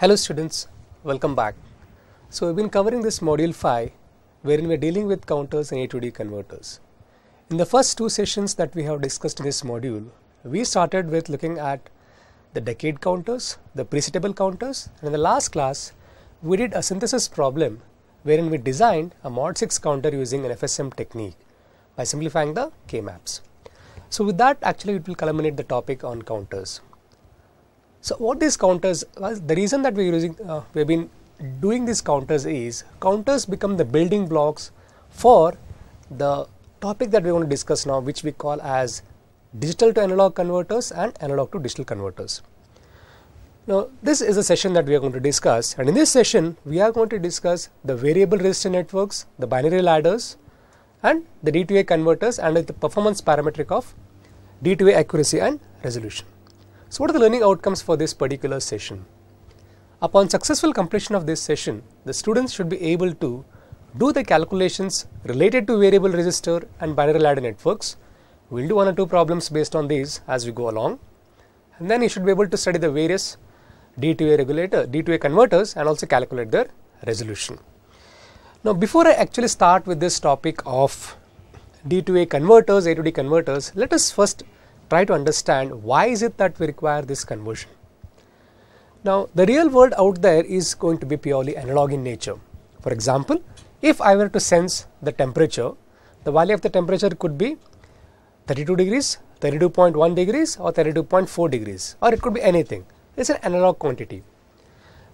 Hello students, welcome back. So we've been covering this module 5 wherein we're dealing with counters and A2D converters. In the first two sessions that we have discussed in this module, we started with looking at the decade counters, the presetable counters and in the last class we did a synthesis problem wherein we designed a mod 6 counter using an FSM technique by simplifying the K-maps. So with that actually it will culminate the topic on counters. So, what these counters well, the reason that we are using uh, we have been doing these counters is counters become the building blocks for the topic that we want to discuss now which we call as digital to analog converters and analog to digital converters. Now, this is a session that we are going to discuss and in this session we are going to discuss the variable resistor networks, the binary ladders and the D2A converters and the performance parametric of D2A accuracy and resolution. So, what are the learning outcomes for this particular session? Upon successful completion of this session, the students should be able to do the calculations related to variable resistor and binary ladder networks. We will do one or two problems based on these as we go along. And then you should be able to study the various D2A regulator, D2A converters and also calculate their resolution. Now, before I actually start with this topic of D2A converters, A to D converters, let us first try to understand why is it that we require this conversion. Now, the real world out there is going to be purely analog in nature. For example, if I were to sense the temperature, the value of the temperature could be 32 degrees, 32.1 degrees or 32.4 degrees or it could be anything. It is an analog quantity.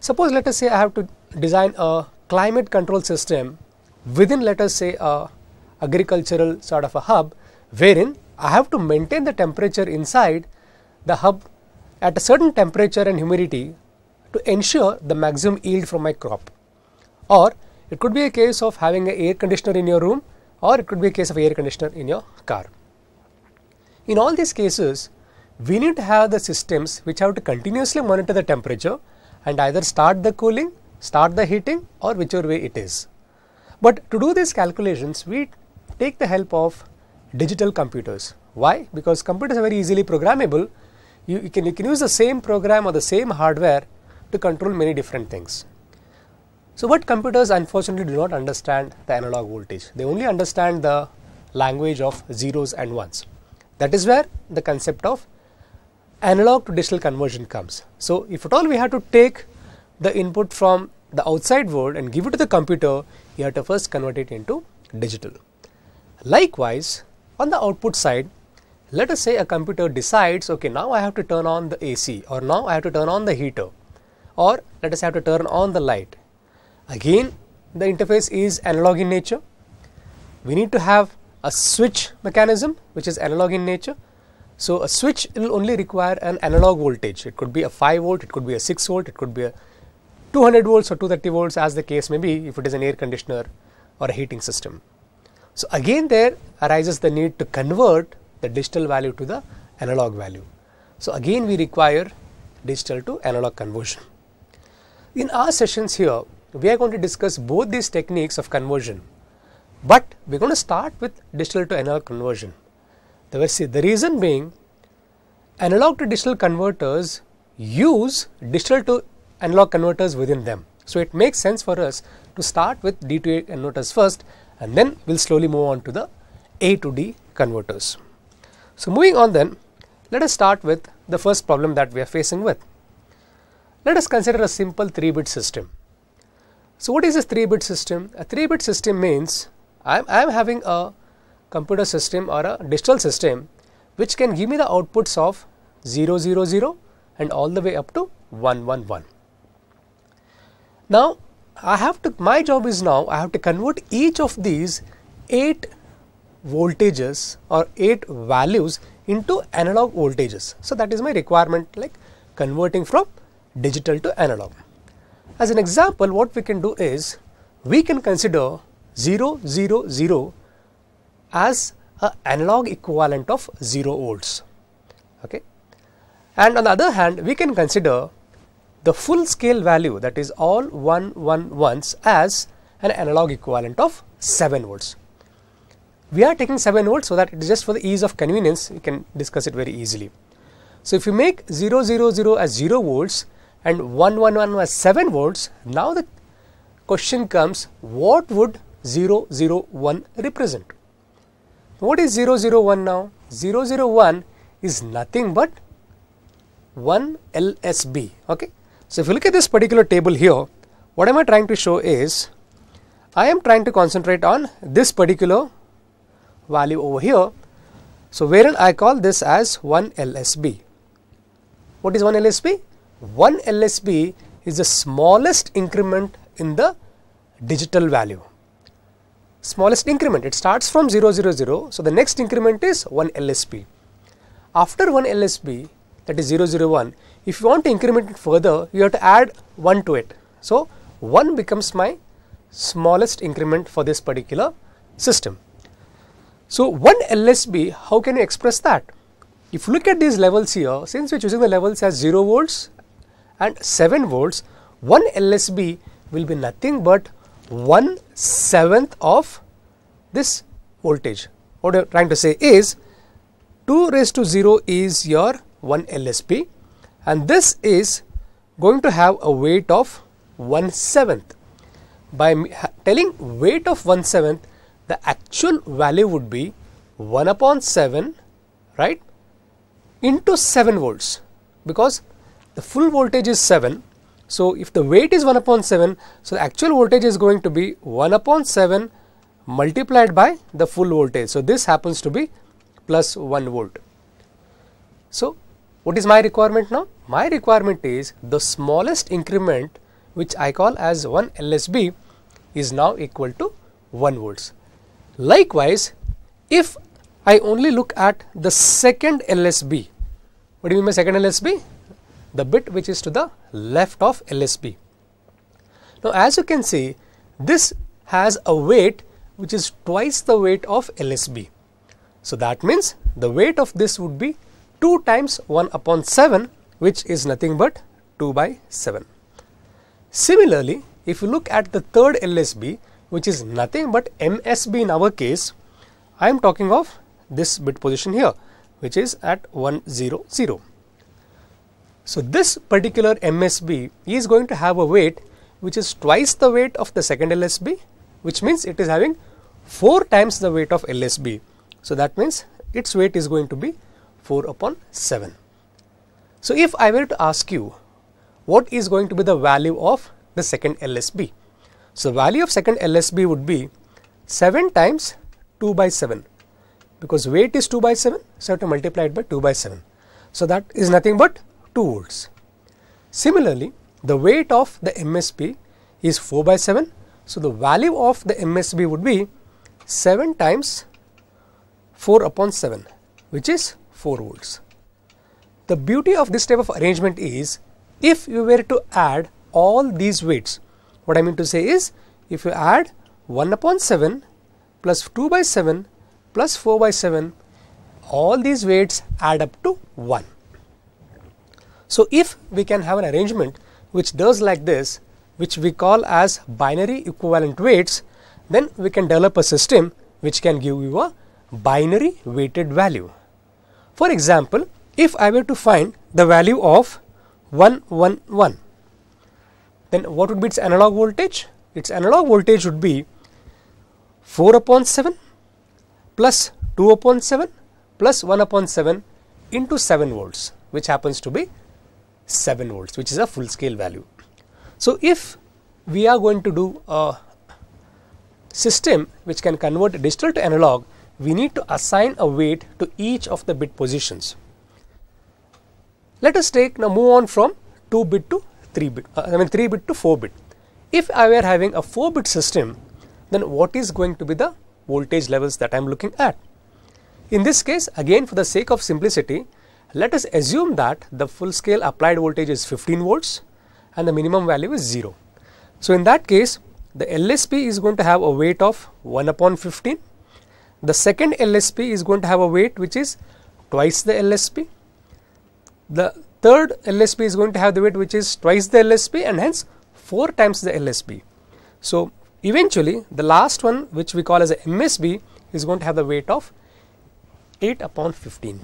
Suppose let us say I have to design a climate control system within let us say a agricultural sort of a hub wherein I have to maintain the temperature inside the hub at a certain temperature and humidity to ensure the maximum yield from my crop. Or it could be a case of having an air conditioner in your room or it could be a case of air conditioner in your car. In all these cases, we need to have the systems which have to continuously monitor the temperature and either start the cooling, start the heating or whichever way it is. But to do these calculations, we take the help of digital computers. Why? Because computers are very easily programmable. You, you, can, you can use the same program or the same hardware to control many different things. So, what computers unfortunately do not understand the analog voltage, they only understand the language of zeros and ones. That is where the concept of analog to digital conversion comes. So, if at all we have to take the input from the outside world and give it to the computer, you have to first convert it into digital. Likewise, on the output side, let us say a computer decides, okay, now I have to turn on the AC or now I have to turn on the heater or let us have to turn on the light. Again, the interface is analog in nature. We need to have a switch mechanism which is analog in nature. So, a switch will only require an analog voltage. It could be a 5 volt, it could be a 6 volt, it could be a 200 volts or 230 volts as the case may be if it is an air conditioner or a heating system. So, again there arises the need to convert the digital value to the analog value. So, again we require digital to analog conversion. In our sessions here, we are going to discuss both these techniques of conversion, but we are going to start with digital to analog conversion. The reason being analog to digital converters use digital to analog converters within them. So, it makes sense for us to start with D2A converters first and then we will slowly move on to the A to D converters. So, moving on then let us start with the first problem that we are facing with. Let us consider a simple 3 bit system. So, what is this 3 bit system? A 3 bit system means I am, I am having a computer system or a digital system which can give me the outputs of 000 and all the way up to 111. Now, I have to, my job is now, I have to convert each of these 8 voltages or 8 values into analog voltages. So, that is my requirement like converting from digital to analog. As an example, what we can do is, we can consider 0, 0, 0 as an analog equivalent of 0 volts. Okay. And on the other hand, we can consider the full scale value that is all 1 1 ones as an analog equivalent of 7 volts. We are taking 7 volts so that it is just for the ease of convenience we can discuss it very easily. So, if you make 0 0 0 as 0 volts and 1 1 1 as 7 volts, now the question comes what would 0 0 1 represent? What is 0 0 1 now? 0 0 1 is nothing but 1 LSB. Okay? So, if you look at this particular table here, what am I trying to show is I am trying to concentrate on this particular value over here. So, wherein I call this as 1 LSB. What is 1 LSB? 1 LSB is the smallest increment in the digital value. Smallest increment, it starts from 000, so the next increment is 1 LSB. After 1 LSB, that is 001. If you want to increment it further, you have to add 1 to it. So, 1 becomes my smallest increment for this particular system. So, 1 LSB, how can you express that? If you look at these levels here, since we are choosing the levels as 0 volts and 7 volts, 1 LSB will be nothing but 1 seventh of this voltage. What I am trying to say is 2 raised to 0 is your 1 LSP and this is going to have a weight of 1 7th. By telling weight of 1 7th, the actual value would be 1 upon 7, right, into 7 volts because the full voltage is 7. So, if the weight is 1 upon 7, so the actual voltage is going to be 1 upon 7 multiplied by the full voltage. So, this happens to be plus 1 volt. So, what is my requirement now? My requirement is the smallest increment which I call as 1 LSB is now equal to 1 volts. Likewise, if I only look at the second LSB, what do you mean by second LSB? The bit which is to the left of LSB. Now, as you can see, this has a weight which is twice the weight of LSB. So, that means the weight of this would be 2 times 1 upon 7 which is nothing but 2 by 7. Similarly, if you look at the third LSB which is nothing but MSB in our case, I am talking of this bit position here which is at 100. So, this particular MSB is going to have a weight which is twice the weight of the second LSB which means it is having 4 times the weight of LSB. So, that means its weight is going to be 4 upon 7. So, if I were to ask you what is going to be the value of the second LSB? So, value of second LSB would be 7 times 2 by 7 because weight is 2 by 7. So, I have to multiply it by 2 by 7. So, that is nothing but 2 volts. Similarly, the weight of the MSB is 4 by 7. So, the value of the MSB would be 7 times 4 upon 7 which is 4 volts. The beauty of this type of arrangement is if you were to add all these weights, what I mean to say is if you add 1 upon 7 plus 2 by 7 plus 4 by 7, all these weights add up to 1. So, if we can have an arrangement which does like this, which we call as binary equivalent weights, then we can develop a system which can give you a binary weighted value. For example, if I were to find the value of 111, then what would be its analog voltage? Its analog voltage would be 4 upon 7 plus 2 upon 7 plus 1 upon 7 into 7 volts, which happens to be 7 volts, which is a full scale value. So, if we are going to do a system which can convert digital to analog, we need to assign a weight to each of the bit positions. Let us take now move on from 2 bit to 3 bit, uh, I mean 3 bit to 4 bit. If I were having a 4 bit system, then what is going to be the voltage levels that I am looking at? In this case, again for the sake of simplicity, let us assume that the full scale applied voltage is 15 volts and the minimum value is 0. So, in that case, the LSP is going to have a weight of 1 upon 15 the second LSP is going to have a weight which is twice the LSP. The third LSP is going to have the weight which is twice the LSP and hence 4 times the LSP. So, eventually the last one which we call as a MSB is going to have the weight of 8 upon 15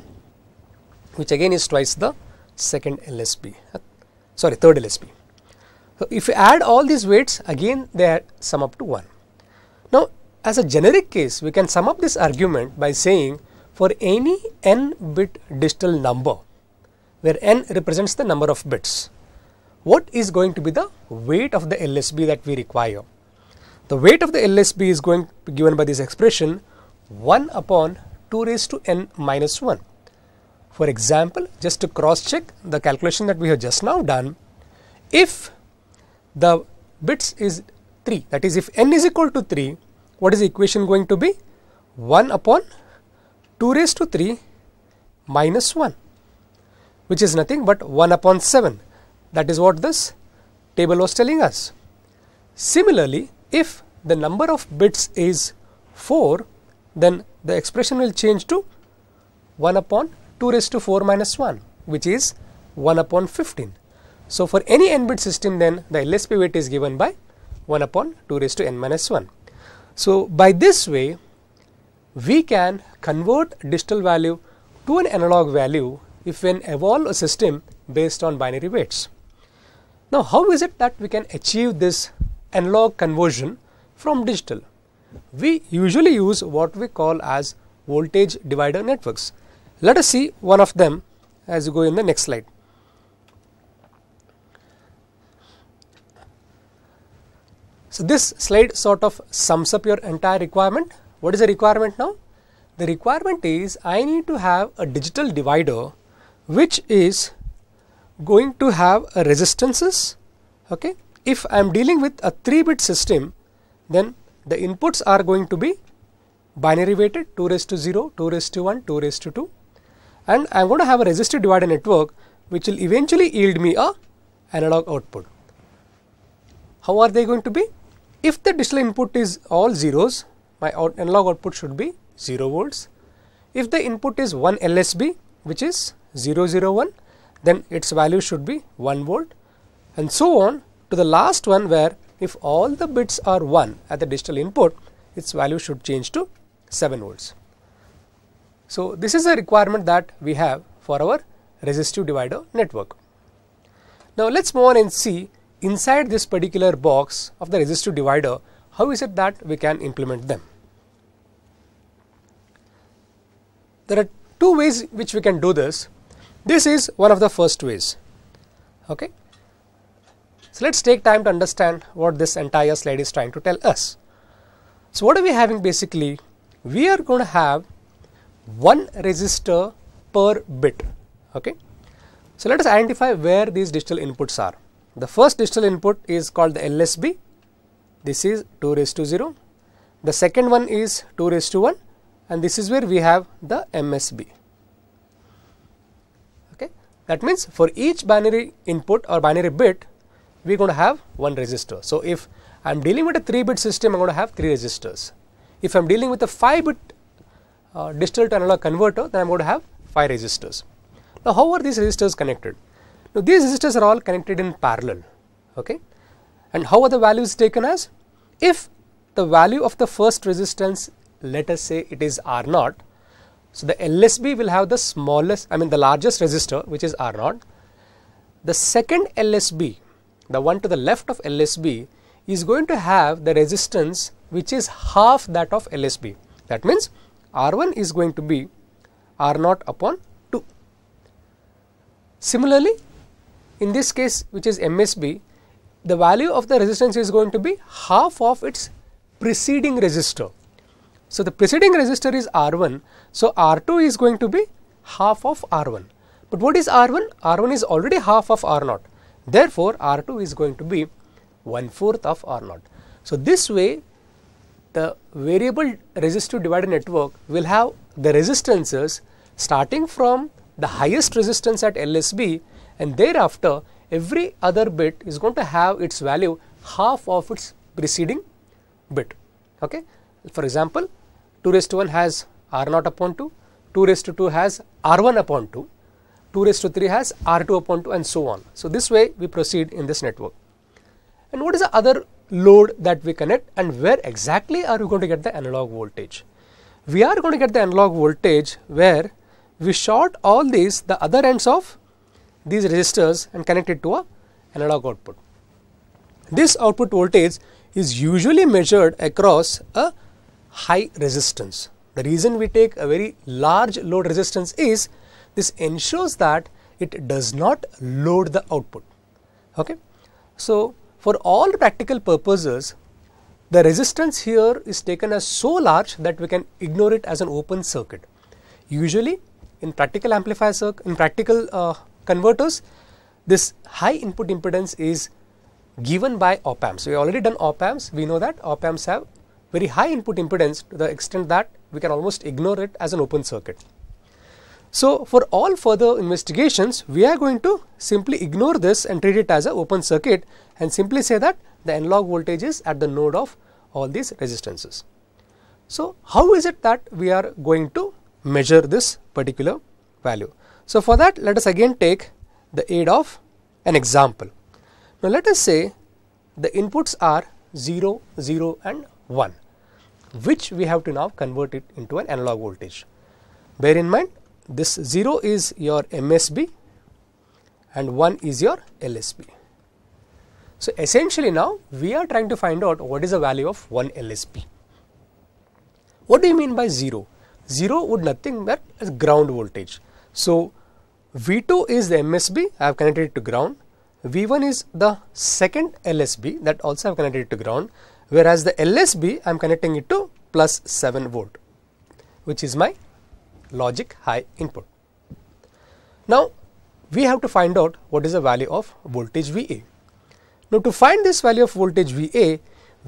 which again is twice the second LSP sorry third LSP. So, if you add all these weights again they add, sum up to 1. Now, as a generic case, we can sum up this argument by saying for any n bit digital number, where n represents the number of bits, what is going to be the weight of the LSB that we require? The weight of the LSB is going to be given by this expression 1 upon 2 raised to n minus 1. For example, just to cross check the calculation that we have just now done, if the bits is 3, that is if n is equal to 3, what is the equation going to be? 1 upon 2 raised to 3 minus 1 which is nothing but 1 upon 7 that is what this table was telling us. Similarly, if the number of bits is 4 then the expression will change to 1 upon 2 raised to 4 minus 1 which is 1 upon 15. So, for any n bit system then the LSP weight is given by 1 upon 2 raised to n minus 1. So, by this way we can convert digital value to an analog value if we evolve a system based on binary weights. Now, how is it that we can achieve this analog conversion from digital? We usually use what we call as voltage divider networks. Let us see one of them as we go in the next slide. So, this slide sort of sums up your entire requirement. What is the requirement now? The requirement is I need to have a digital divider which is going to have resistances. Okay. If I am dealing with a 3 bit system, then the inputs are going to be binary weighted 2 raised to 0, 2 raised to 1, 2 raised to 2 and I am going to have a resistive divider network which will eventually yield me a analog output. How are they going to be? If the digital input is all zeros, my out analog output should be 0 volts. If the input is 1 LSB, which is 001, then its value should be 1 volt and so on to the last one where if all the bits are 1 at the digital input, its value should change to 7 volts. So, this is a requirement that we have for our resistive divider network. Now, let us move on and see inside this particular box of the resistive divider, how is it that we can implement them? There are two ways which we can do this. This is one of the first ways. Okay. So, let us take time to understand what this entire slide is trying to tell us. So, what are we having basically? We are going to have one resistor per bit. Okay. So, let us identify where these digital inputs are. The first digital input is called the LSB. This is 2 raised to 0. The second one is 2 raised to 1 and this is where we have the MSB. Okay. That means for each binary input or binary bit, we are going to have one resistor. So, if I am dealing with a 3 bit system, I am going to have 3 resistors. If I am dealing with a 5 bit uh, digital to analog converter, then I am going to have 5 resistors. Now, how are these resistors connected? Now, these resistors are all connected in parallel okay? and how are the values taken as? If the value of the first resistance let us say it is R naught, so the LSB will have the smallest I mean the largest resistor which is R naught. The second LSB the one to the left of LSB is going to have the resistance which is half that of LSB. That means, R1 is going to be R0 upon 2. Similarly, in this case which is MSB, the value of the resistance is going to be half of its preceding resistor. So, the preceding resistor is R1. So, R2 is going to be half of R1. But what is R1? R1 is already half of R0. Therefore, R2 is going to be one fourth of R0. So, this way the variable resistive divider network will have the resistances starting from the highest resistance at LSB and thereafter every other bit is going to have its value half of its preceding bit. Okay? For example, 2 raised to 1 has r naught upon 2, 2 raised to 2 has r1 upon 2, 2 raised to 3 has r2 upon 2 and so on. So, this way we proceed in this network. And what is the other load that we connect and where exactly are we going to get the analog voltage? We are going to get the analog voltage where we short all these the other ends of these resistors and connect it to a analog output. This output voltage is usually measured across a high resistance. The reason we take a very large load resistance is this ensures that it does not load the output. Okay? So, for all practical purposes, the resistance here is taken as so large that we can ignore it as an open circuit. Usually, in practical amplifier circuit, in practical uh, converters. This high input impedance is given by op amps. We have already done op amps. We know that op amps have very high input impedance to the extent that we can almost ignore it as an open circuit. So, for all further investigations, we are going to simply ignore this and treat it as an open circuit and simply say that the analog voltage is at the node of all these resistances. So, how is it that we are going to measure this particular value? So, for that let us again take the aid of an example. Now, let us say the inputs are 0, 0 and 1 which we have to now convert it into an analog voltage. Bear in mind this 0 is your MSB and 1 is your LSB. So, essentially now we are trying to find out what is the value of 1 LSB. What do you mean by 0? 0 would nothing but as ground voltage. So, V2 is the MSB, I have connected it to ground. V1 is the second LSB that also I have connected it to ground, whereas the LSB I am connecting it to plus 7 volt, which is my logic high input. Now, we have to find out what is the value of voltage VA. Now, to find this value of voltage VA,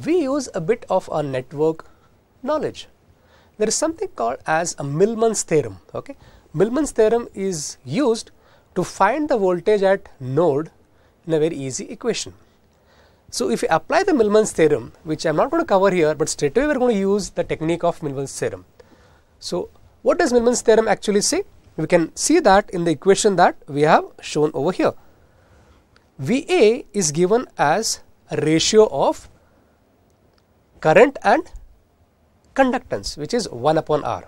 we use a bit of our network knowledge. There is something called as a Millman's theorem. Okay, Milman's theorem is used to find the voltage at node in a very easy equation. So, if we apply the Milman's theorem, which I am not going to cover here, but straight away we are going to use the technique of Milman's theorem. So, what does Milman's theorem actually say? We can see that in the equation that we have shown over here. VA is given as a ratio of current and conductance, which is 1 upon R.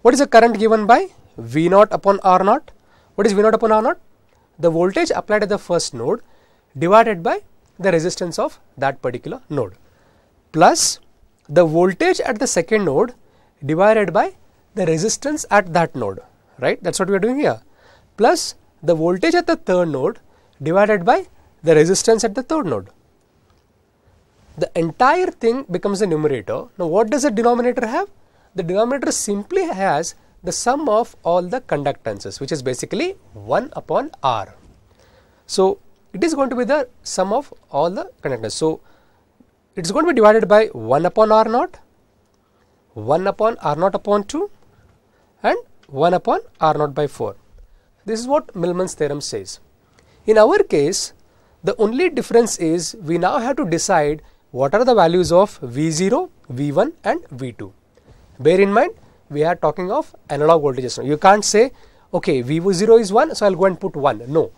What is the current given by? V naught upon R naught. What is V naught upon R naught? The voltage applied at the first node divided by the resistance of that particular node plus the voltage at the second node divided by the resistance at that node, right? That is what we are doing here plus the voltage at the third node divided by the resistance at the third node. The entire thing becomes the numerator. Now, what does the denominator have? The denominator simply has the sum of all the conductances which is basically 1 upon R. So, it is going to be the sum of all the conductances. So, it is going to be divided by 1 upon R naught, 1 upon R naught upon 2 and 1 upon R naught by 4. This is what Millman's theorem says. In our case, the only difference is we now have to decide what are the values of V0, V1 and V2. Bear in mind we are talking of analog voltages. You can't say, okay, V0 is 1, so I will go and put 1. No,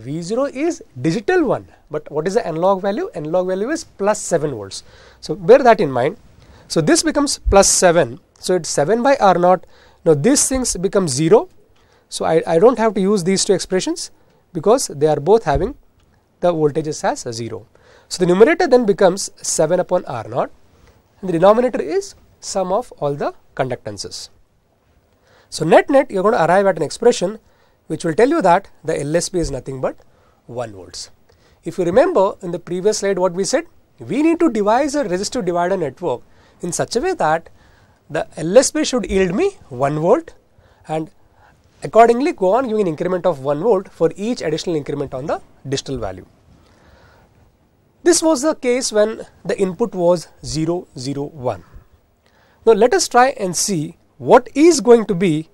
V0 is digital 1, but what is the analog value? Analog value is plus 7 volts. So, bear that in mind. So, this becomes plus 7. So, it's 7 by R 0 Now, these things become 0. So, I, I do not have to use these two expressions because they are both having the voltages as 0. So, the numerator then becomes 7 upon R 0 and the denominator is sum of all the conductances. So net net you are going to arrive at an expression which will tell you that the LSB is nothing but 1 volts. If you remember in the previous slide what we said, we need to devise a resistive divider network in such a way that the LSB should yield me 1 volt and accordingly go on giving an increment of 1 volt for each additional increment on the digital value. This was the case when the input was 0, 0, 1. Now, let us try and see what is going to be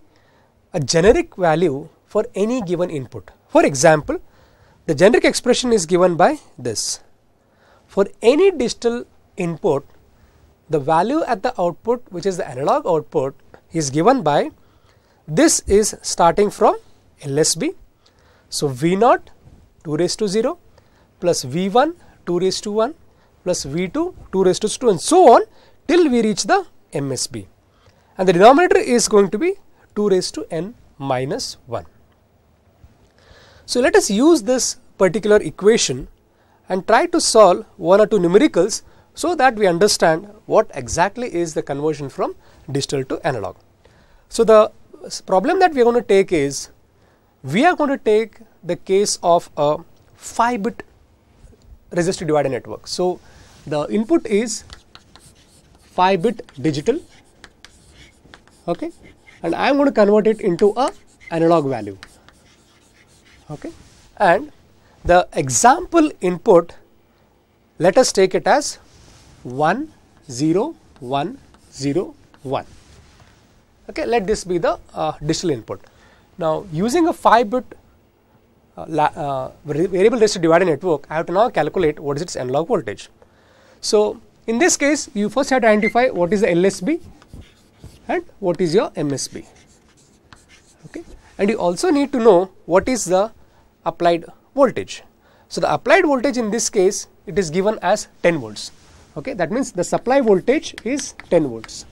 a generic value for any given input. For example, the generic expression is given by this. For any digital input, the value at the output which is the analog output is given by this is starting from LSB. So, V naught 2 raised to 0 plus V 1 2 raised to 1 plus V 2 2 raised to 2 and so on till we reach the MSB and the denominator is going to be 2 raised to n minus 1. So, let us use this particular equation and try to solve one or two numericals so that we understand what exactly is the conversion from digital to analog. So, the problem that we are going to take is we are going to take the case of a 5 bit resistor divider network. So, the input is 5 bit digital okay and I am going to convert it into a analog value okay and the example input let us take it as 1 0 1 0 1 okay let this be the uh, digital input now using a 5 bit uh, uh, variable resistor divider network I have to now calculate what is its analog voltage so in this case, you first have to identify what is the LSB and what is your MSB. Okay. And you also need to know what is the applied voltage. So, the applied voltage in this case, it is given as 10 volts. Okay. That means, the supply voltage is 10 volts.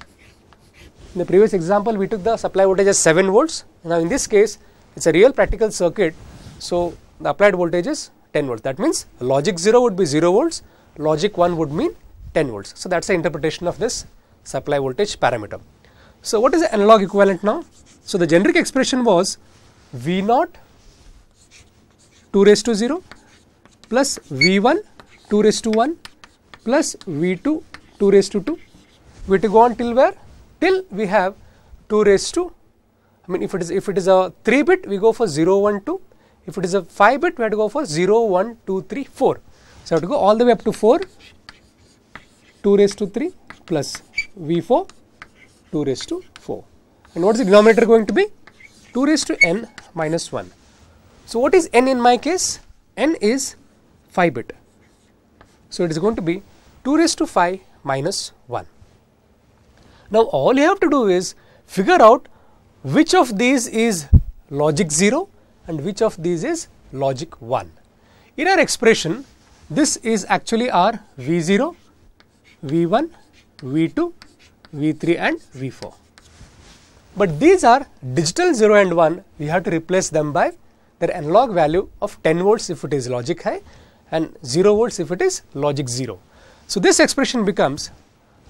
In the previous example, we took the supply voltage as 7 volts. Now, in this case, it is a real practical circuit. So, the applied voltage is 10 volts. That means, logic 0 would be 0 volts, logic 1 would mean 10 volts. So, that is the interpretation of this supply voltage parameter. So, what is the analog equivalent now? So, the generic expression was V naught 2 raised to 0 plus V 1 2 raised to 1 plus V 2 2 raised to 2. We have to go on till where? Till we have 2 raised to I mean if it is if it is a 3 bit we go for 0 1 2 if it is a 5 bit we have to go for 0 1 2 3 4 so I have to go all the way up to 4 2 raised to 3 plus V4 2 raised to 4. And what is the denominator going to be? 2 raised to n minus 1. So, what is n in my case? n is 5 bit. So, it is going to be 2 raised to 5 minus 1. Now, all you have to do is figure out which of these is logic 0 and which of these is logic 1. In our expression, this is actually our V0 V1, V2, V3 and V4. But these are digital 0 and 1, we have to replace them by their analog value of 10 volts if it is logic high and 0 volts if it is logic 0. So, this expression becomes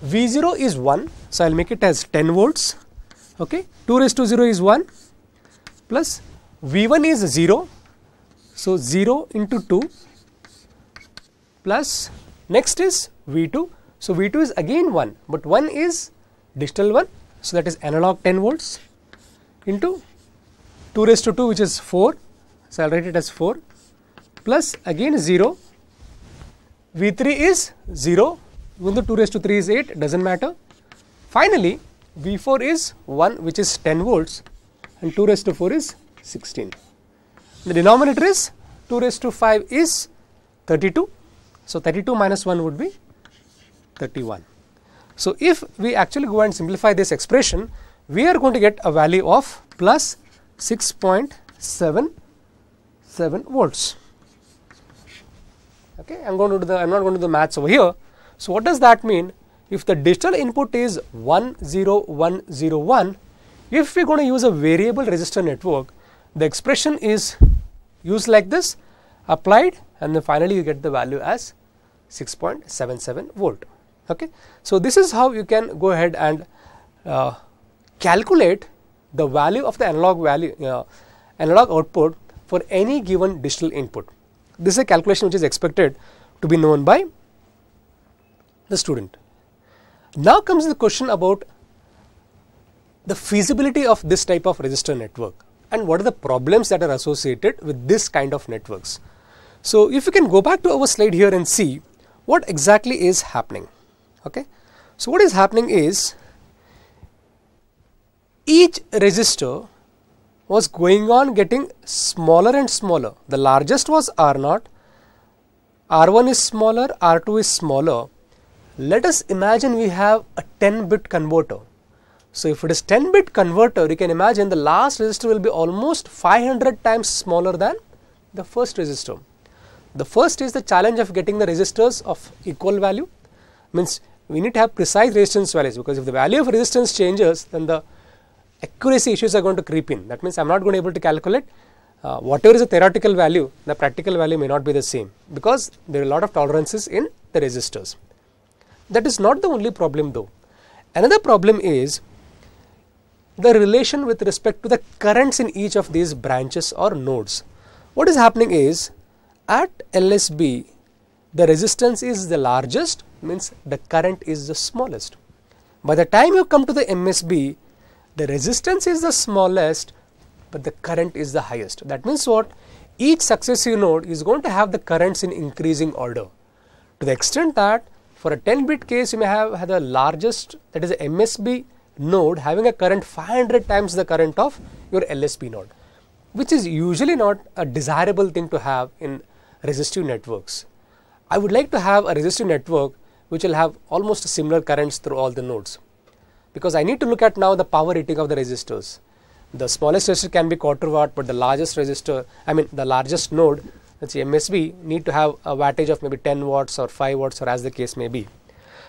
V0 is 1, so I will make it as 10 volts, okay. 2 raised to 0 is 1 plus V1 is 0, so 0 into 2 plus next is V2 so, V2 is again 1, but 1 is digital 1. So, that is analog 10 volts into 2 raised to 2 which is 4. So, I will write it as 4 plus again 0. V3 is 0, even though 2 raised to 3 is 8 does not matter. Finally, V4 is 1 which is 10 volts and 2 raised to 4 is 16. The denominator is 2 raised to 5 is 32. So, 32 minus 1 would be 31. So, if we actually go and simplify this expression, we are going to get a value of plus 6.77 volts. Okay, I am going to do the I am not going to do the maths over here. So, what does that mean? If the digital input is 10101, if we are going to use a variable resistor network, the expression is used like this applied and then finally you get the value as 6.77 volt. Okay. So, this is how you can go ahead and uh, calculate the value of the analog value uh, analog output for any given digital input. This is a calculation which is expected to be known by the student. Now comes the question about the feasibility of this type of resistor network and what are the problems that are associated with this kind of networks. So, if you can go back to our slide here and see what exactly is happening okay so what is happening is each resistor was going on getting smaller and smaller the largest was r naught r1 is smaller r2 is smaller let us imagine we have a 10 bit converter so if it is 10 bit converter you can imagine the last resistor will be almost 500 times smaller than the first resistor the first is the challenge of getting the resistors of equal value means we need to have precise resistance values because if the value of resistance changes then the accuracy issues are going to creep in that means I am not going to be able to calculate uh, whatever is the theoretical value the practical value may not be the same because there are a lot of tolerances in the resistors. That is not the only problem though. Another problem is the relation with respect to the currents in each of these branches or nodes. What is happening is at LSB the resistance is the largest means the current is the smallest. By the time you come to the MSB, the resistance is the smallest, but the current is the highest. That means what? Each successive node is going to have the currents in increasing order to the extent that for a 10 bit case you may have the largest that is the MSB node having a current 500 times the current of your LSB node which is usually not a desirable thing to have in resistive networks. I would like to have a resistive network which will have almost similar currents through all the nodes because I need to look at now the power rating of the resistors. The smallest resistor can be quarter watt but the largest resistor, I mean the largest node let's say MSB need to have a wattage of maybe 10 watts or 5 watts or as the case may be.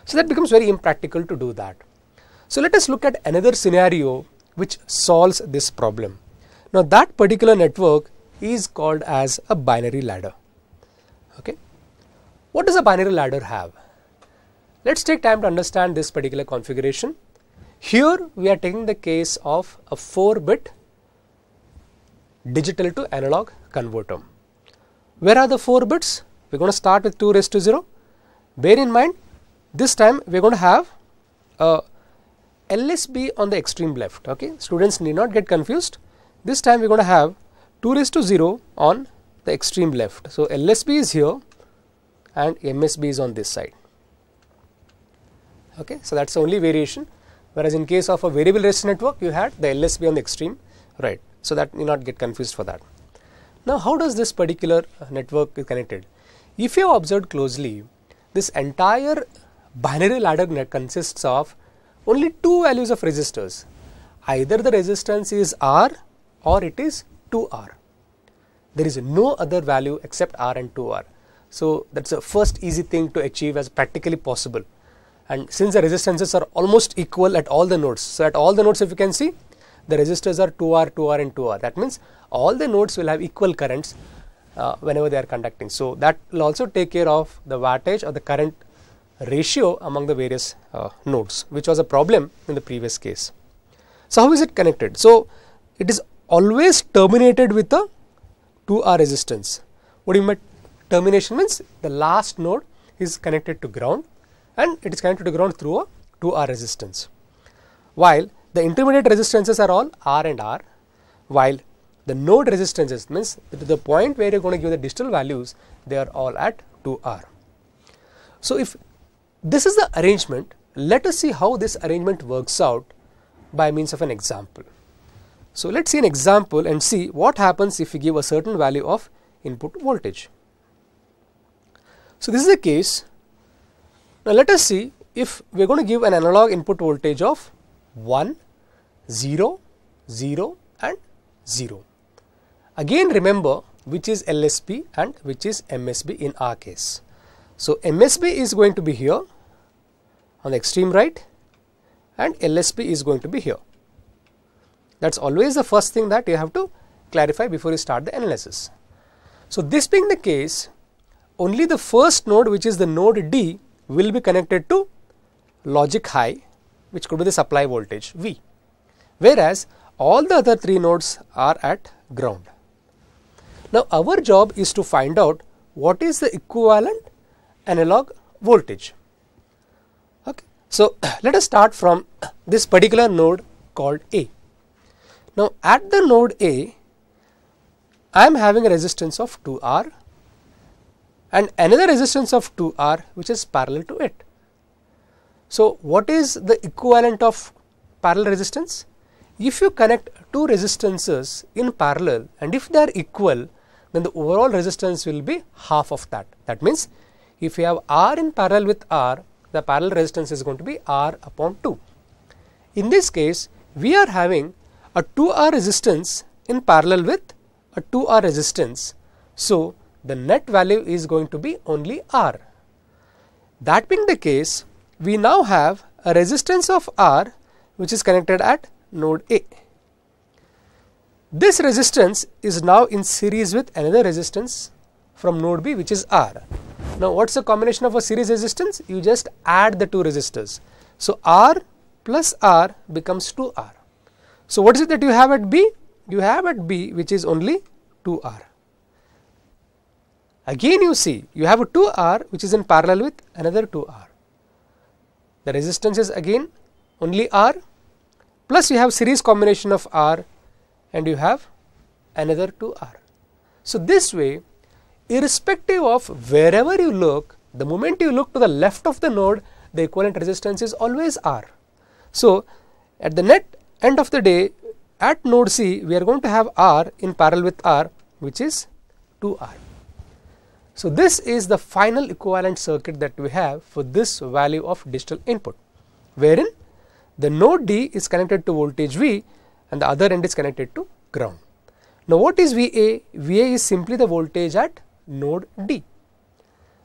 So that becomes very impractical to do that. So let us look at another scenario which solves this problem. Now that particular network is called as a binary ladder. Okay. What does a binary ladder have? Let us take time to understand this particular configuration. Here we are taking the case of a 4 bit digital to analog converter. Where are the 4 bits? We are going to start with 2 raised to 0. Bear in mind this time we are going to have a LSB on the extreme left. Okay, Students need not get confused. This time we are going to have 2 raised to 0 on the extreme left. So, LSB is here and MSB is on this side. Okay. So, that is the only variation whereas in case of a variable resist network you had the LSB on the extreme right. So, that you not get confused for that. Now, how does this particular uh, network is connected? If you have observed closely this entire binary ladder consists of only two values of resistors either the resistance is R or it is 2R. There is no other value except R and 2R. So, that is the first easy thing to achieve as practically possible and since the resistances are almost equal at all the nodes. So, at all the nodes if you can see the resistors are 2R, 2R and 2R that means all the nodes will have equal currents uh, whenever they are conducting. So, that will also take care of the wattage or the current ratio among the various uh, nodes which was a problem in the previous case. So, how is it connected? So, it is always terminated with a 2R resistance. What do you mean termination means the last node is connected to ground and it is connected to ground through a 2R resistance. While the intermediate resistances are all R and R, while the node resistances means to the point where you are going to give the digital values, they are all at 2R. So, if this is the arrangement, let us see how this arrangement works out by means of an example. So, let us see an example and see what happens if we give a certain value of input voltage. So, this is the case. Now, let us see if we are going to give an analog input voltage of 1, 0, 0 and 0. Again remember which is LSB and which is MSB in our case. So, MSB is going to be here on the extreme right and LSB is going to be here. That is always the first thing that you have to clarify before you start the analysis. So, this being the case, only the first node which is the node D will be connected to logic high which could be the supply voltage V whereas all the other three nodes are at ground. Now our job is to find out what is the equivalent analog voltage. Okay. So let us start from this particular node called A. Now at the node A I am having a resistance of 2R and another resistance of 2R which is parallel to it. So, what is the equivalent of parallel resistance? If you connect two resistances in parallel and if they are equal, then the overall resistance will be half of that. That means, if you have R in parallel with R, the parallel resistance is going to be R upon 2. In this case, we are having a 2R resistance in parallel with a 2R resistance. So, the net value is going to be only R. That being the case, we now have a resistance of R which is connected at node A. This resistance is now in series with another resistance from node B which is R. Now, what is the combination of a series resistance? You just add the two resistors. So, R plus R becomes 2R. So, what is it that you have at B? You have at B which is only 2R. Again you see you have a 2 R which is in parallel with another 2 R. The resistance is again only R plus you have series combination of R and you have another 2 R. So, this way irrespective of wherever you look the moment you look to the left of the node the equivalent resistance is always R. So, at the net end of the day at node C we are going to have R in parallel with R which is 2R. So, this is the final equivalent circuit that we have for this value of digital input, wherein the node D is connected to voltage V and the other end is connected to ground. Now, what is VA? VA is simply the voltage at node D.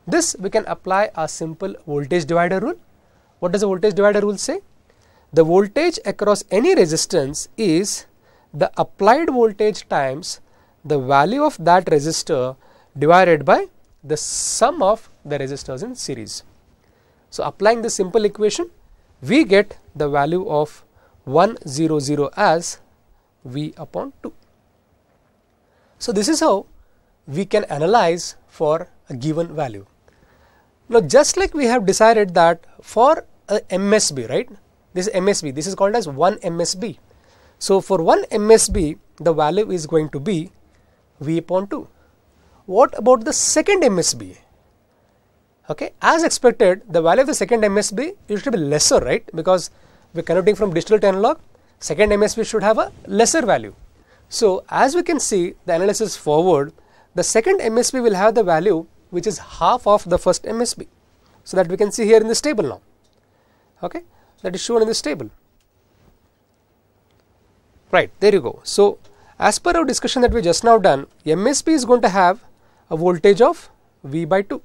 This we can apply a simple voltage divider rule. What does the voltage divider rule say? The voltage across any resistance is the applied voltage times the value of that resistor divided by the sum of the resistors in series. So, applying this simple equation we get the value of 100 as V upon 2. So, this is how we can analyze for a given value. Now, just like we have decided that for a MSB, right, this is MSB, this is called as 1 MSB. So, for 1 MSB, the value is going to be V upon 2. What about the second MSB? Okay, as expected, the value of the second MSB should be lesser, right? Because we're converting from digital to analog, second MSB should have a lesser value. So, as we can see the analysis forward, the second MSB will have the value which is half of the first MSB. So, that we can see here in this table now, okay? that is shown in this table. Right, there you go. So, as per our discussion that we just now done, MSB is going to have a voltage of V by 2.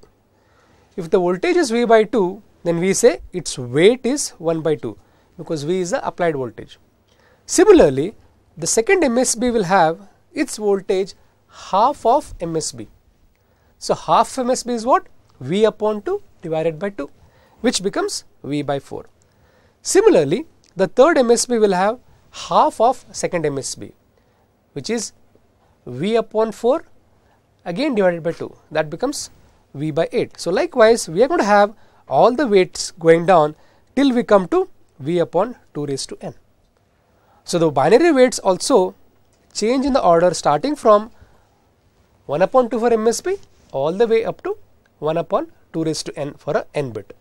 If the voltage is V by 2, then we say its weight is 1 by 2 because V is the applied voltage. Similarly, the second MSB will have its voltage half of MSB. So, half MSB is what? V upon 2 divided by 2 which becomes V by 4. Similarly, the third MSB will have half of second MSB which is V upon 4 again divided by 2 that becomes V by 8. So, likewise we are going to have all the weights going down till we come to V upon 2 raised to n. So, the binary weights also change in the order starting from 1 upon 2 for MSB all the way up to 1 upon 2 raised to n for a n bit.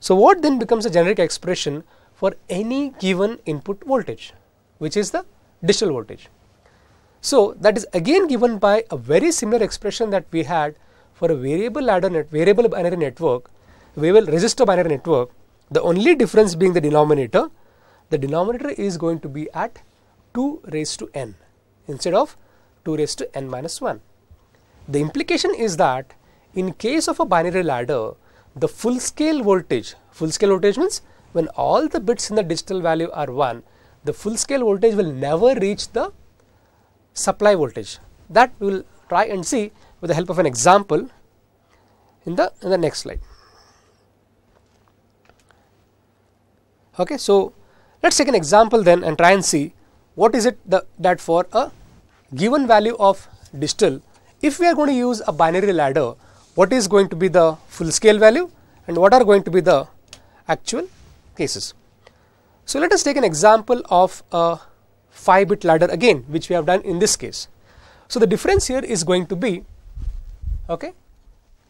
So, what then becomes a generic expression for any given input voltage which is the digital voltage. So, that is again given by a very similar expression that we had for a variable ladder net, variable binary network, variable resistor binary network. The only difference being the denominator, the denominator is going to be at 2 raised to n instead of 2 raised to n minus 1. The implication is that in case of a binary ladder, the full scale voltage, full scale voltage means when all the bits in the digital value are 1, the full scale voltage will never reach the supply voltage that we will try and see with the help of an example in the in the next slide okay so let's take an example then and try and see what is it the, that for a given value of distal if we are going to use a binary ladder what is going to be the full scale value and what are going to be the actual cases so let us take an example of a 5 bit ladder again which we have done in this case. So the difference here is going to be okay.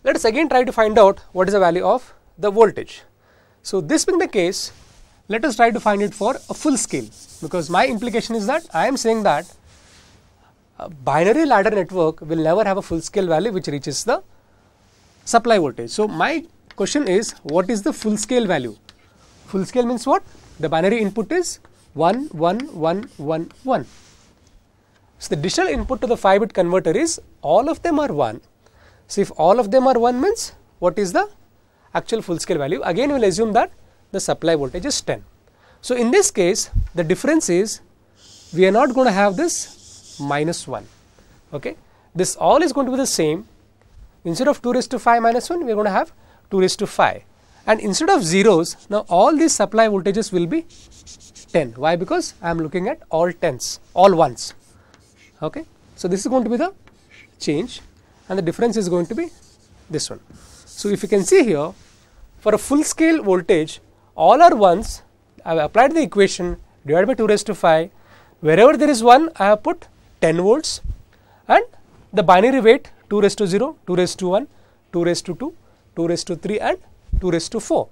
Let us again try to find out what is the value of the voltage. So this being the case let us try to find it for a full scale because my implication is that I am saying that a binary ladder network will never have a full scale value which reaches the supply voltage. So my question is what is the full scale value? Full scale means what? The binary input is 1, 1, 1, 1, 1. So, the digital input to the 5 bit converter is all of them are 1. So, if all of them are 1 means what is the actual full scale value? Again, we will assume that the supply voltage is 10. So, in this case, the difference is we are not going to have this minus 1. Okay? This all is going to be the same. Instead of 2 raised to 5 minus 1, we are going to have 2 raised to 5. And instead of zeros, now all these supply voltages will be 10 why because I am looking at all tens all ones okay so this is going to be the change and the difference is going to be this one so if you can see here for a full scale voltage all are ones I have applied the equation divided by 2 raised to 5 wherever there is 1 I have put 10 volts and the binary weight 2 raised to 0 2 raised to 1 2 raised to 2 2 raised to 3 and 2 raised to 4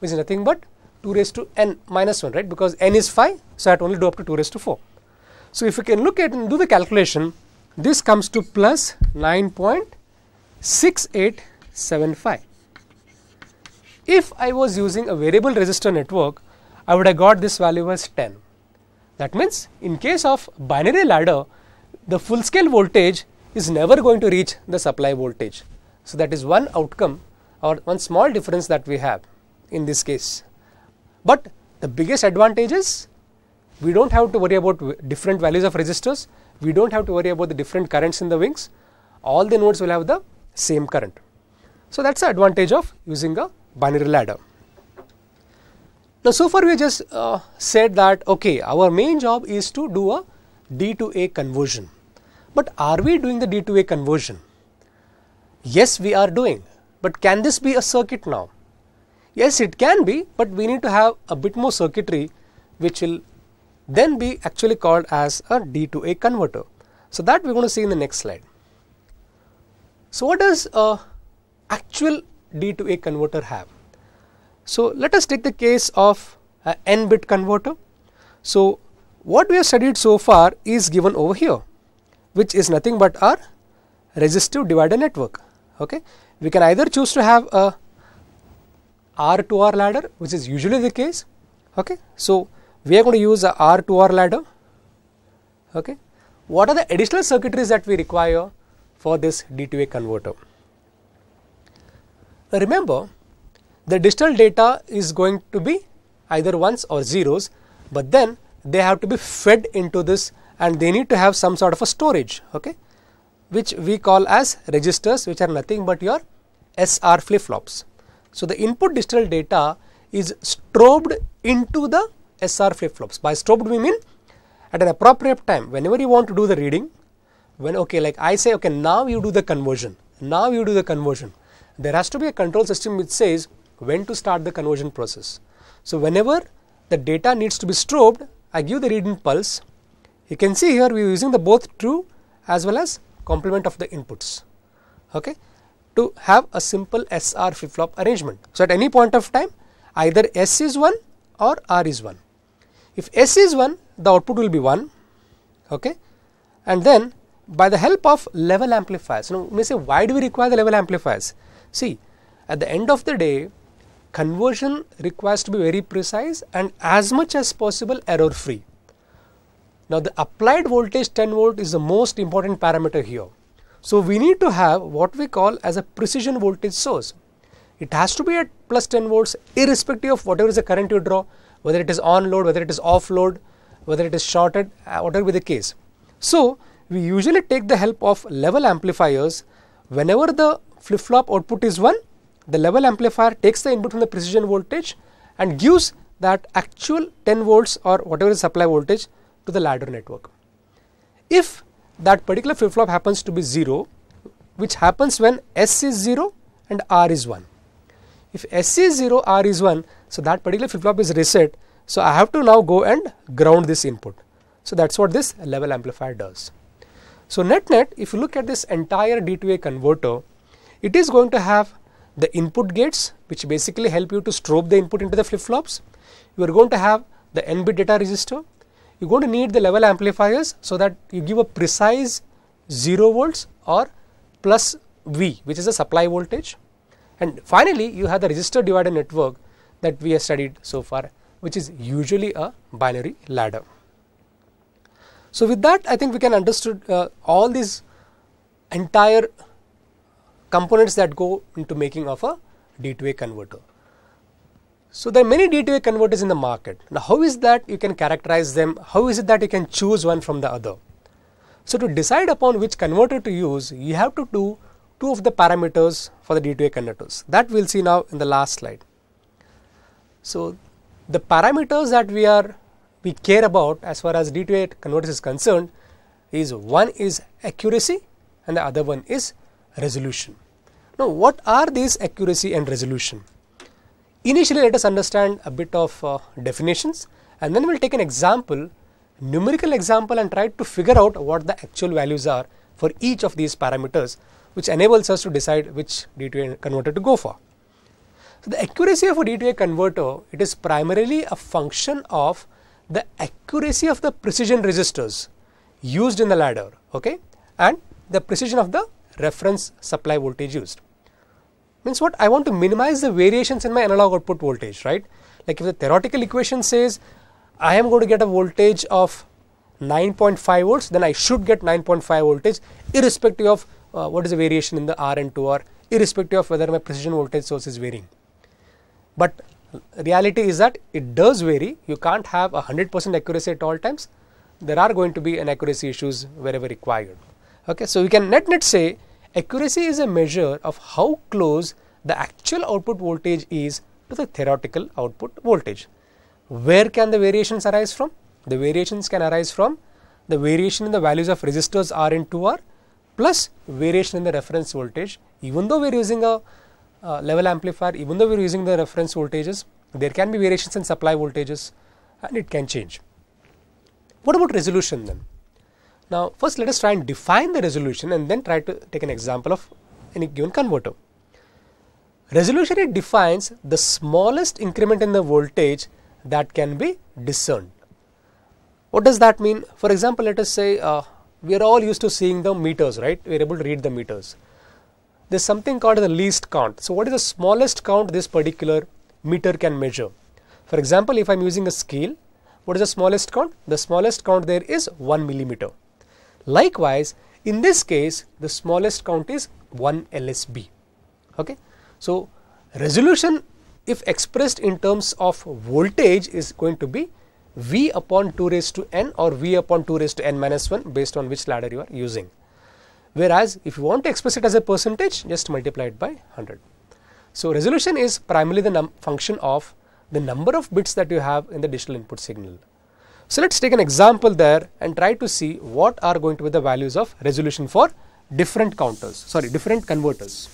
which is nothing but 2 raised to n minus 1, right, because n is 5. So, I had only do up to 2 raised to 4. So, if you can look at and do the calculation, this comes to plus 9.6875. If I was using a variable resistor network, I would have got this value as 10. That means, in case of binary ladder, the full scale voltage is never going to reach the supply voltage. So, that is one outcome or one small difference that we have in this case. But the biggest advantage is we don't have to worry about different values of resistors. We don't have to worry about the different currents in the wings. All the nodes will have the same current. So that's the advantage of using a binary ladder. Now, so far we just uh, said that okay, our main job is to do a D to A conversion. But are we doing the D to A conversion? Yes, we are doing. But can this be a circuit now? Yes, it can be, but we need to have a bit more circuitry which will then be actually called as a D to A converter. So, that we are going to see in the next slide. So, what does a actual D to A converter have? So, let us take the case of an n bit converter. So, what we have studied so far is given over here which is nothing but our resistive divider network. Okay. We can either choose to have a R to R ladder, which is usually the case. Okay, so we are going to use a R to R ladder. Okay, what are the additional circuitries that we require for this D2A converter? Remember, the digital data is going to be either ones or zeros, but then they have to be fed into this and they need to have some sort of a storage, okay, which we call as registers, which are nothing but your SR flip flops. So, the input digital data is strobed into the SR flip flops. By strobed we mean at an appropriate time whenever you want to do the reading when okay like I say okay now you do the conversion now you do the conversion there has to be a control system which says when to start the conversion process. So, whenever the data needs to be strobed I give the read pulse you can see here we are using the both true as well as complement of the inputs. Okay to have a simple SR flip flop arrangement. So, at any point of time either S is 1 or R is 1. If S is 1 the output will be 1 okay? and then by the help of level amplifiers. Now, you may say why do we require the level amplifiers? See at the end of the day conversion requires to be very precise and as much as possible error free. Now, the applied voltage 10 volt is the most important parameter here so, we need to have what we call as a precision voltage source. It has to be at plus 10 volts irrespective of whatever is the current you draw, whether it is on load, whether it is off load, whether it is shorted, uh, whatever be the case. So, we usually take the help of level amplifiers whenever the flip-flop output is 1, the level amplifier takes the input from the precision voltage and gives that actual 10 volts or whatever is supply voltage to the ladder network. If that particular flip flop happens to be 0 which happens when S is 0 and R is 1. If S is 0 R is 1 so that particular flip flop is reset so I have to now go and ground this input. So that is what this level amplifier does. So net net if you look at this entire D2A converter it is going to have the input gates which basically help you to strobe the input into the flip flops. You are going to have the n bit data register you're going to need the level amplifiers so that you give a precise 0 volts or plus V which is the supply voltage. And finally, you have the resistor divider network that we have studied so far which is usually a binary ladder. So, with that I think we can understood uh, all these entire components that go into making of a D2A converter. So there are many D2A converters in the market. Now how is that you can characterize them? How is it that you can choose one from the other? So to decide upon which converter to use, you have to do two of the parameters for the D2A converters. That we will see now in the last slide. So the parameters that we are we care about as far as D2A converters is concerned is one is accuracy and the other one is resolution. Now what are these accuracy and resolution? Initially, let us understand a bit of uh, definitions and then we will take an example, numerical example and try to figure out what the actual values are for each of these parameters which enables us to decide which D2A converter to go for. So, the accuracy of a D2A converter, it is primarily a function of the accuracy of the precision resistors used in the ladder okay, and the precision of the reference supply voltage used means what I want to minimize the variations in my analog output voltage, right? Like if the theoretical equation says I am going to get a voltage of 9.5 volts, then I should get 9.5 voltage irrespective of uh, what is the variation in the R and 2R, irrespective of whether my precision voltage source is varying. But reality is that it does vary, you can't have 100% accuracy at all times, there are going to be inaccuracy issues wherever required. Okay, so we can net net say Accuracy is a measure of how close the actual output voltage is to the theoretical output voltage. Where can the variations arise from? The variations can arise from the variation in the values of resistors R and 2R plus variation in the reference voltage. Even though we are using a uh, level amplifier, even though we are using the reference voltages, there can be variations in supply voltages and it can change. What about resolution then? Now, first let us try and define the resolution and then try to take an example of any given converter. Resolution it defines the smallest increment in the voltage that can be discerned. What does that mean? For example, let us say uh, we are all used to seeing the meters, right? We are able to read the meters. There is something called the least count. So, what is the smallest count this particular meter can measure? For example, if I am using a scale, what is the smallest count? The smallest count there is 1 millimeter. Likewise, in this case, the smallest count is 1 LSB. Okay? So, resolution if expressed in terms of voltage is going to be V upon 2 raised to n or V upon 2 raised to n minus 1 based on which ladder you are using. Whereas, if you want to express it as a percentage, just multiply it by 100. So, resolution is primarily the function of the number of bits that you have in the digital input signal. So let's take an example there and try to see what are going to be the values of resolution for different counters, sorry, different converters.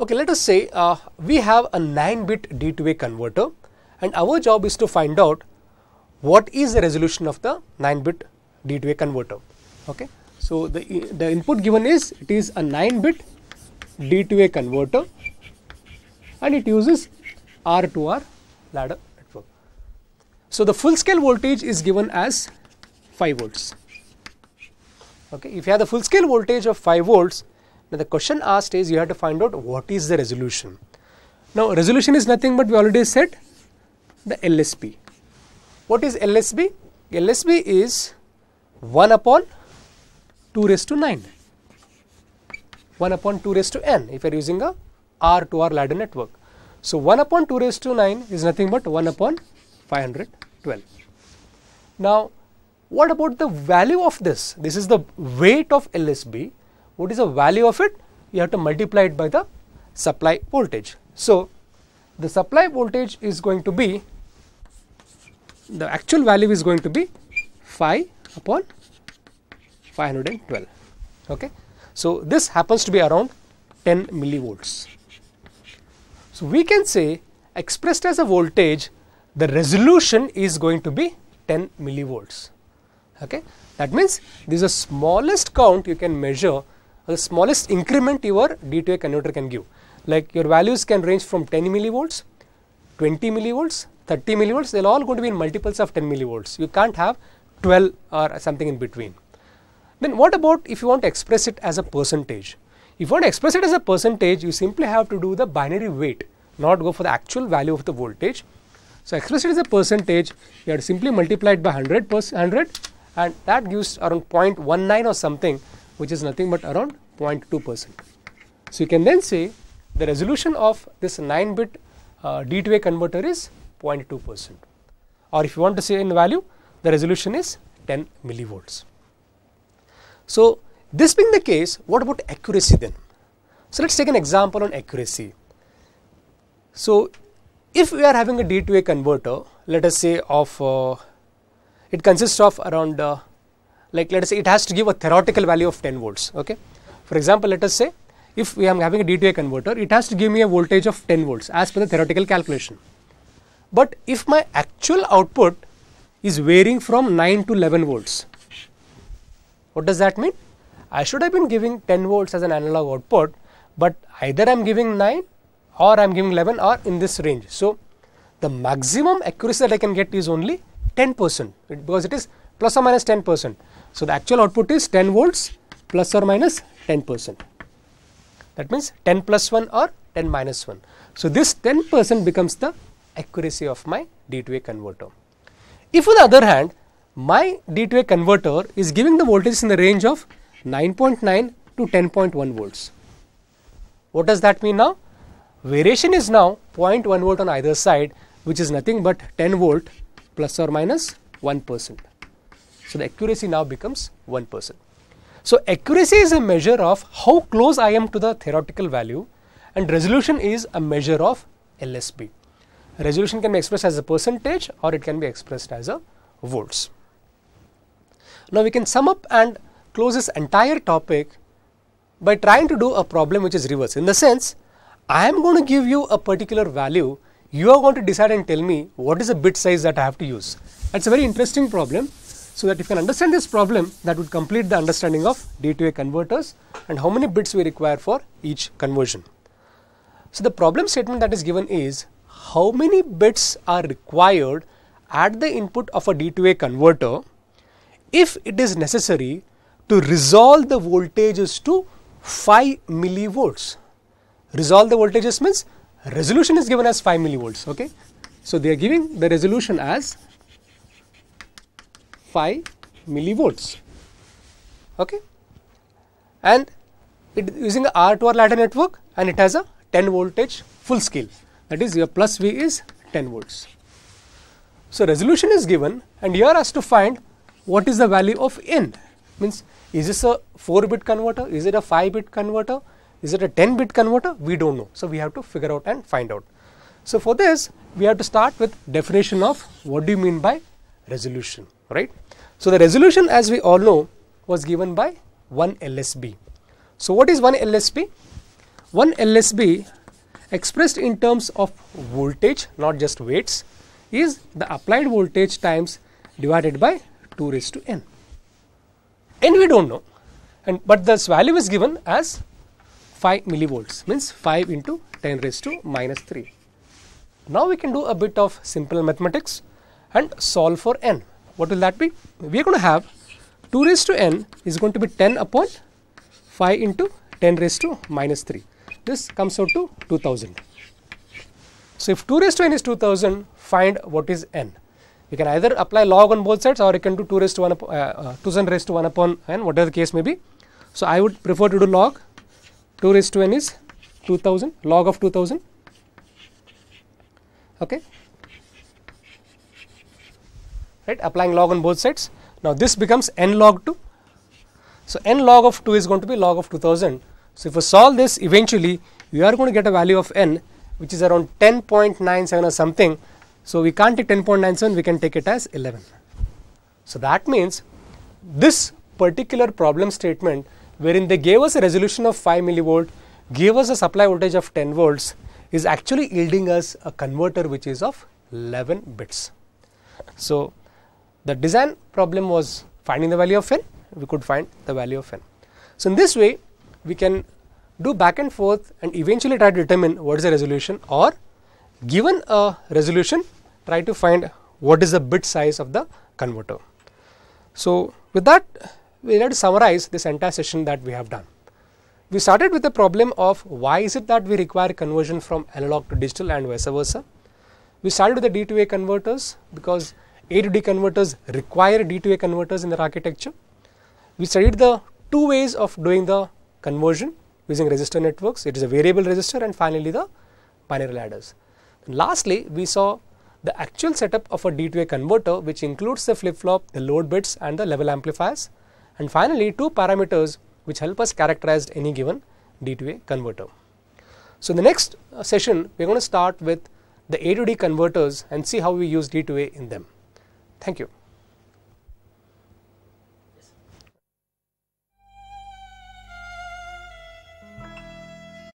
Okay, let us say uh, we have a 9-bit D2A converter and our job is to find out what is the resolution of the 9-bit D2A converter. Okay, So, the, the input given is it is a 9-bit D2A converter and it uses R2R ladder network. So, the full scale voltage is given as 5 volts. Okay. If you have the full scale voltage of 5 volts, now the question asked is you have to find out what is the resolution. Now, resolution is nothing but we already said the LSB. What is LSB? LSB is 1 upon 2 raised to 9, 1 upon 2 raised to n if you are using a R to our ladder network. So 1 upon 2 raised to 9 is nothing but 1 upon 512. Now what about the value of this? This is the weight of LSB. What is the value of it? You have to multiply it by the supply voltage. So the supply voltage is going to be, the actual value is going to be 5 upon 512. Okay. So this happens to be around 10 millivolts. So, we can say expressed as a voltage the resolution is going to be 10 millivolts. Okay? That means, this is the smallest count you can measure the smallest increment your D2A converter can give. Like your values can range from 10 millivolts, 20 millivolts, 30 millivolts, they are all going to be in multiples of 10 millivolts. You can't have 12 or something in between. Then what about if you want to express it as a percentage? If you want to express it as a percentage, you simply have to do the binary weight, not go for the actual value of the voltage. So, express it as a percentage, you have to simply multiply it by 100, 100 and that gives around 0.19 or something, which is nothing but around 0.2 percent. So, you can then say the resolution of this 9 bit uh, D2A converter is 0.2 percent or if you want to say in value, the resolution is 10 millivolts. So, this being the case, what about accuracy then? So let's take an example on accuracy. So if we are having a D2A converter, let us say of, uh, it consists of around, uh, like let us say it has to give a theoretical value of 10 volts, okay. For example, let us say if we are having a D2A converter, it has to give me a voltage of 10 volts as per the theoretical calculation. But if my actual output is varying from 9 to 11 volts, what does that mean? I should have been giving 10 volts as an analog output, but either I'm giving 9 or I'm giving 11 or in this range. So, the maximum accuracy that I can get is only 10 percent because it is plus or minus 10 percent. So, the actual output is 10 volts plus or minus 10 percent. That means 10 plus 1 or 10 minus 1. So, this 10 percent becomes the accuracy of my D2A converter. If on the other hand, my D2A converter is giving the voltage in the range of 9.9 to 10.1 volts. What does that mean now? Variation is now 0.1 volt on either side which is nothing but 10 volt plus or minus 1 percent. So, the accuracy now becomes 1 percent. So, accuracy is a measure of how close I am to the theoretical value and resolution is a measure of LSB. Resolution can be expressed as a percentage or it can be expressed as a volts. Now, we can sum up and close this entire topic by trying to do a problem which is reverse. In the sense, I am going to give you a particular value, you are going to decide and tell me what is the bit size that I have to use. It's a very interesting problem. So that if you can understand this problem, that would complete the understanding of D2A converters and how many bits we require for each conversion. So the problem statement that is given is how many bits are required at the input of a D2A converter if it is necessary to resolve the voltages to 5 millivolts. Resolve the voltages means resolution is given as 5 millivolts. Okay? So, they are giving the resolution as 5 millivolts. Okay? And it using a R two R ladder network and it has a 10 voltage full scale that is your plus V is 10 volts. So, resolution is given and you are asked to find what is the value of N means is this a 4 bit converter, is it a 5 bit converter, is it a 10 bit converter, we do not know. So, we have to figure out and find out. So, for this we have to start with definition of what do you mean by resolution, right. So, the resolution as we all know was given by 1 LSB. So, what is 1 LSB? 1 LSB expressed in terms of voltage not just weights is the applied voltage times divided by 2 raised to n. N we do not know and but this value is given as 5 millivolts means 5 into 10 raised to minus 3. Now we can do a bit of simple mathematics and solve for n. What will that be? We are going to have 2 raised to n is going to be 10 upon 5 into 10 raised to minus 3. This comes out to 2000. So if 2 raised to n is 2000, find what is n. You can either apply log on both sides or you can do 2 raised to 1 uh, uh, 2 n raised to 1 upon n whatever the case may be. So, I would prefer to do log 2 raised to n is 2000 log of 2000 okay right applying log on both sides. Now, this becomes n log 2. So, n log of 2 is going to be log of 2000. So, if we solve this eventually you are going to get a value of n which is around 10.97 or something so, we can't take 10.97, we can take it as 11. So, that means this particular problem statement wherein they gave us a resolution of 5 millivolt, gave us a supply voltage of 10 volts is actually yielding us a converter which is of 11 bits. So, the design problem was finding the value of n, we could find the value of n. So, in this way we can do back and forth and eventually try to determine what is the resolution or given a resolution try to find what is the bit size of the converter. So, with that we need to summarize this entire session that we have done. We started with the problem of why is it that we require conversion from analog to digital and vice versa. We started with the D2A converters because A to D converters require D2A converters in their architecture. We studied the two ways of doing the conversion using resistor networks, it is a variable resistor and finally the binary ladders. And lastly, we saw the actual setup of a D2A converter which includes the flip-flop, the load bits and the level amplifiers and finally two parameters which help us characterize any given D2A converter. So, in the next uh, session we are going to start with the A to D converters and see how we use D2A in them. Thank you.